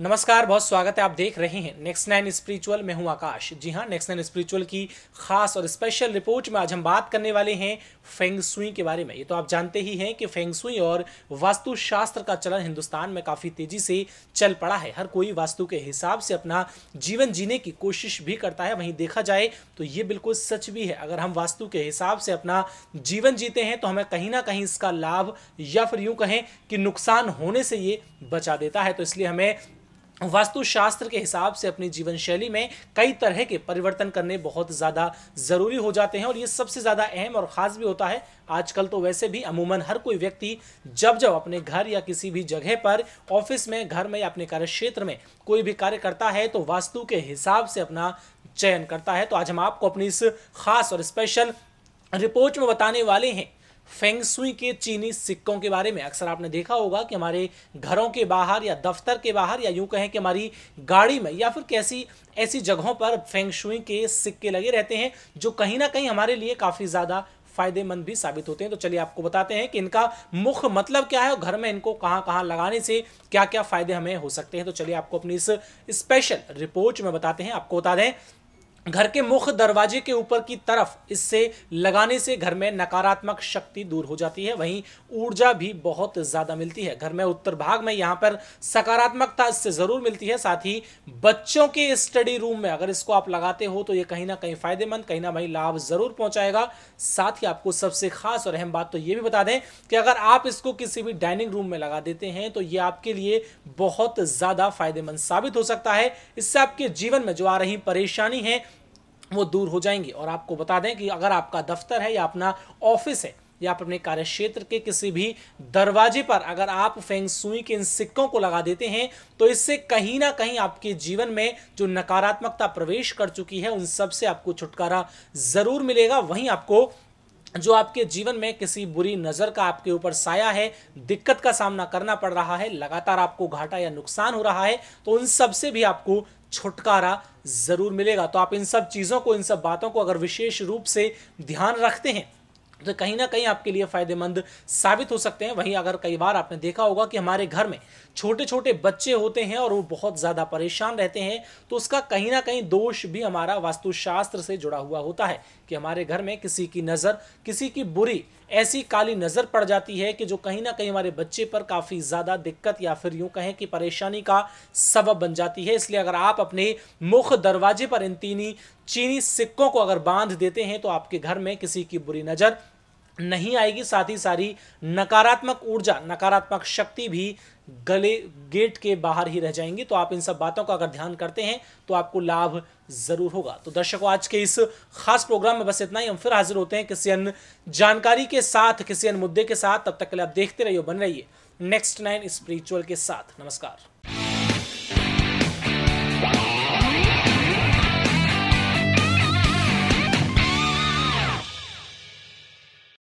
नमस्कार बहुत स्वागत है आप देख रहे हैं नेक्स्ट नाइन स्पिरिचुअल मैं हूं आकाश जी हां नेक्स्ट नाइन स्पिरिचुअल की खास और स्पेशल रिपोर्ट में आज हम बात करने वाले हैं फेंगसुई के बारे में ये तो आप जानते ही हैं कि फेंगसुई और वास्तुशास्त्र का चलन हिंदुस्तान में काफ़ी तेजी से चल पड़ा है हर कोई वास्तु के हिसाब से अपना जीवन जीने की कोशिश भी करता है वहीं देखा जाए तो ये बिल्कुल सच भी है अगर हम वास्तु के हिसाब से अपना जीवन जीते हैं तो हमें कहीं ना कहीं इसका लाभ या फिर यूं कहें कि नुकसान होने से ये बचा देता है तो इसलिए हमें वास्तुशास्त्र के हिसाब से अपनी जीवन शैली में कई तरह के परिवर्तन करने बहुत ज़्यादा ज़रूरी हो जाते हैं और ये सबसे ज़्यादा अहम और ख़ास भी होता है आजकल तो वैसे भी अमूमन हर कोई व्यक्ति जब जब अपने घर या किसी भी जगह पर ऑफिस में घर में या अपने कार्य क्षेत्र में कोई भी कार्य करता है तो वास्तु के हिसाब से अपना चयन करता है तो आज हम आपको अपनी इस खास और स्पेशल रिपोर्ट में बताने वाले हैं फेंगसुई के चीनी सिक्कों के बारे में अक्सर आपने देखा होगा कि हमारे घरों के बाहर या दफ्तर के बाहर या यूं कहें कि हमारी गाड़ी में या फिर कैसी ऐसी जगहों पर फेंगसुई के सिक्के लगे रहते हैं जो कहीं ना कहीं हमारे लिए काफ़ी ज़्यादा फायदेमंद भी साबित होते हैं तो चलिए आपको बताते हैं कि इनका मुख्य मतलब क्या है और घर में इनको कहाँ कहाँ लगाने से क्या क्या फायदे हमें हो सकते हैं तो चलिए आपको अपनी इस स्पेशल रिपोर्ट में बताते हैं आपको बता दें घर के मुख्य दरवाजे के ऊपर की तरफ इससे लगाने से घर में नकारात्मक शक्ति दूर हो जाती है वहीं ऊर्जा भी बहुत ज़्यादा मिलती है घर में उत्तर भाग में यहाँ पर सकारात्मकता इससे ज़रूर मिलती है साथ ही बच्चों के स्टडी रूम में अगर इसको आप लगाते हो तो ये कहीं ना कहीं फ़ायदेमंद कहीं ना कहीं लाभ ज़रूर पहुँचाएगा साथ ही आपको सबसे खास और अहम बात तो ये भी बता दें कि अगर आप इसको किसी भी डाइनिंग रूम में लगा देते हैं तो ये आपके लिए बहुत ज़्यादा फ़ायदेमंद साबित हो सकता है इससे आपके जीवन में जो आ रही परेशानी है वो दूर हो जाएंगे और आपको बता दें कि अगर आपका दफ्तर है या अपना ऑफिस है या अपने कार्य क्षेत्र के किसी भी दरवाजे पर अगर आप फेंग सुई के इन सिक्कों को लगा देते हैं तो इससे कहीं ना कहीं आपके जीवन में जो नकारात्मकता प्रवेश कर चुकी है उन सब से आपको छुटकारा ज़रूर मिलेगा वहीं आपको जो आपके जीवन में किसी बुरी नज़र का आपके ऊपर साया है दिक्कत का सामना करना पड़ रहा है लगातार आपको घाटा या नुकसान हो रहा है तो उन सब से भी आपको छुटकारा ज़रूर मिलेगा तो आप इन सब चीज़ों को इन सब बातों को अगर विशेष रूप से ध्यान रखते हैं तो कहीं ना कहीं आपके लिए फ़ायदेमंद साबित हो सकते हैं वहीं अगर कई बार आपने देखा होगा कि हमारे घर में छोटे छोटे बच्चे होते हैं और वो बहुत ज़्यादा परेशान रहते हैं तो उसका कहीं ना कहीं दोष भी हमारा वास्तुशास्त्र से जुड़ा हुआ होता है कि हमारे घर में किसी की नज़र किसी की बुरी ऐसी काली नज़र पड़ जाती है कि जो कहीं ना कहीं हमारे बच्चे पर काफ़ी ज़्यादा दिक्कत या फिर यूं कहें कि परेशानी का सबब बन जाती है इसलिए अगर आप अपने मुख दरवाजे पर इन तीनी चीनी सिक्कों को अगर बांध देते हैं तो आपके घर में किसी की बुरी नज़र नहीं आएगी साथ ही सारी नकारात्मक ऊर्जा नकारात्मक शक्ति भी गले गेट के बाहर ही रह जाएंगी तो आप इन सब बातों का अगर ध्यान करते हैं तो आपको लाभ जरूर होगा तो दर्शकों आज के इस खास प्रोग्राम में बस इतना ही हम फिर हाजिर होते हैं किसी अन्य जानकारी के साथ किसी अन्य मुद्दे के साथ तब तक के लिए आप देखते रहिए बन रहिए नेक्स्ट नाइन स्पिरिचुअल के साथ नमस्कार